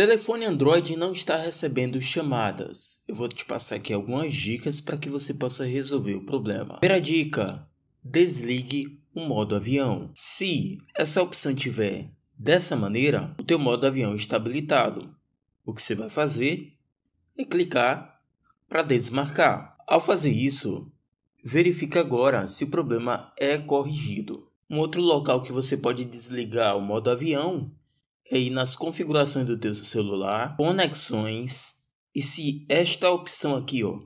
Telefone Android não está recebendo chamadas. Eu vou te passar aqui algumas dicas para que você possa resolver o problema. Primeira dica: desligue o modo avião. Se essa opção tiver dessa maneira, o teu modo avião está habilitado. O que você vai fazer é clicar para desmarcar. Ao fazer isso, verifica agora se o problema é corrigido. Um outro local que você pode desligar o modo avião aí é nas configurações do teu celular, conexões, e se esta opção aqui, ó,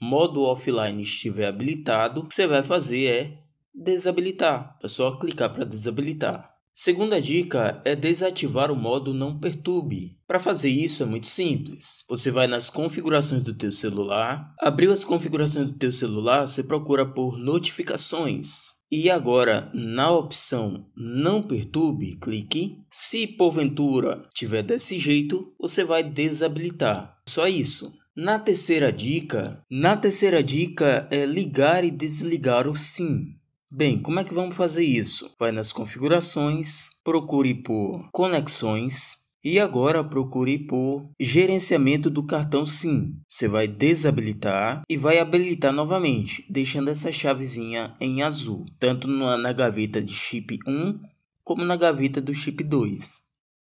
modo offline estiver habilitado, o que você vai fazer é desabilitar. É só clicar para desabilitar. Segunda dica é desativar o modo não perturbe. Para fazer isso é muito simples. Você vai nas configurações do teu celular, abriu as configurações do teu celular, você procura por notificações. E agora, na opção Não Perturbe, clique. Se porventura tiver desse jeito, você vai desabilitar. Só isso. Na terceira dica, na terceira dica é ligar e desligar o SIM. Bem, como é que vamos fazer isso? Vai nas configurações, procure por conexões, e agora procure por gerenciamento do cartão SIM. Você vai desabilitar e vai habilitar novamente, deixando essa chavezinha em azul, tanto na gaveta de chip 1 como na gaveta do chip 2,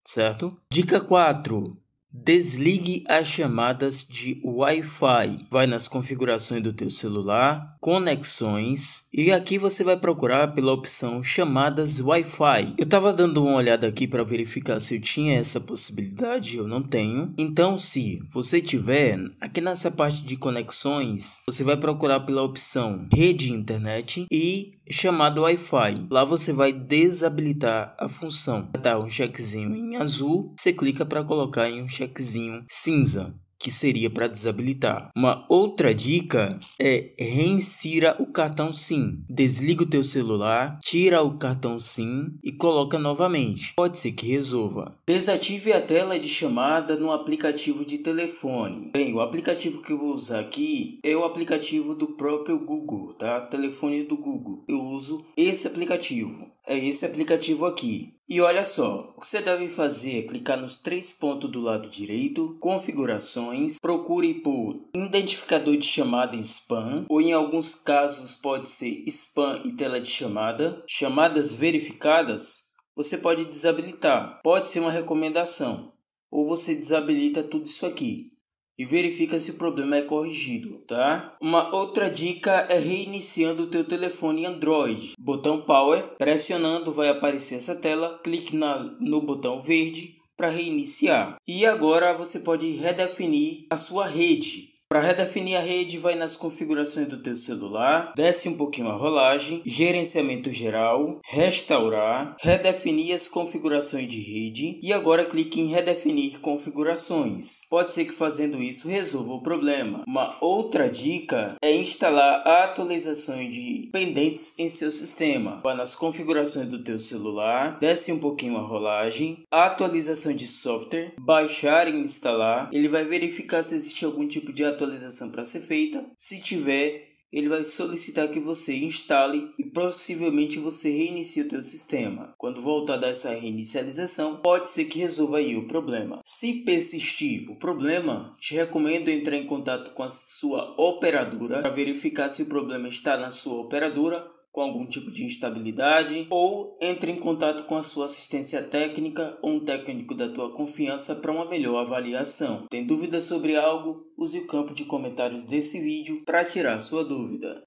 certo? Dica 4: Desligue as chamadas de Wi-Fi. Vai nas configurações do teu celular, conexões e aqui você vai procurar pela opção chamadas Wi-Fi. Eu estava dando uma olhada aqui para verificar se eu tinha essa possibilidade, eu não tenho. Então, se você tiver, aqui nessa parte de conexões, você vai procurar pela opção rede internet e chamado Wi-Fi. Lá você vai desabilitar a função. Tá um checkzinho em azul, você clica para colocar em um checkzinho cinza que seria para desabilitar. Uma outra dica é reinsira o cartão SIM. Desliga o teu celular, tira o cartão SIM e coloca novamente. Pode ser que resolva. Desative a tela de chamada no aplicativo de telefone. Bem, o aplicativo que eu vou usar aqui é o aplicativo do próprio Google, tá? Telefone do Google. Eu uso esse aplicativo é esse aplicativo aqui. E olha só, o que você deve fazer é clicar nos três pontos do lado direito, configurações, procure por identificador de chamada spam, ou em alguns casos pode ser spam e tela de chamada, chamadas verificadas, você pode desabilitar, pode ser uma recomendação, ou você desabilita tudo isso aqui e verifica se o problema é corrigido, tá? Uma outra dica é reiniciando o teu telefone Android. Botão Power, pressionando vai aparecer essa tela, clique na, no botão verde para reiniciar. E agora você pode redefinir a sua rede. Para redefinir a rede, vai nas configurações do teu celular, desce um pouquinho a rolagem, gerenciamento geral, restaurar, redefinir as configurações de rede e agora clique em redefinir configurações. Pode ser que fazendo isso resolva o problema. Uma outra dica é instalar atualizações de pendentes em seu sistema. Vá nas configurações do teu celular, desce um pouquinho a rolagem, atualização de software, baixar e instalar. Ele vai verificar se existe algum tipo de atualização atualização para ser feita. Se tiver, ele vai solicitar que você instale e possivelmente você reinicie o teu sistema. Quando voltar dessa reinicialização, pode ser que resolva aí o problema. Se persistir o problema, te recomendo entrar em contato com a sua operadora para verificar se o problema está na sua operadora com algum tipo de instabilidade ou entre em contato com a sua assistência técnica ou um técnico da tua confiança para uma melhor avaliação. Tem dúvida sobre algo? Use o campo de comentários desse vídeo para tirar sua dúvida.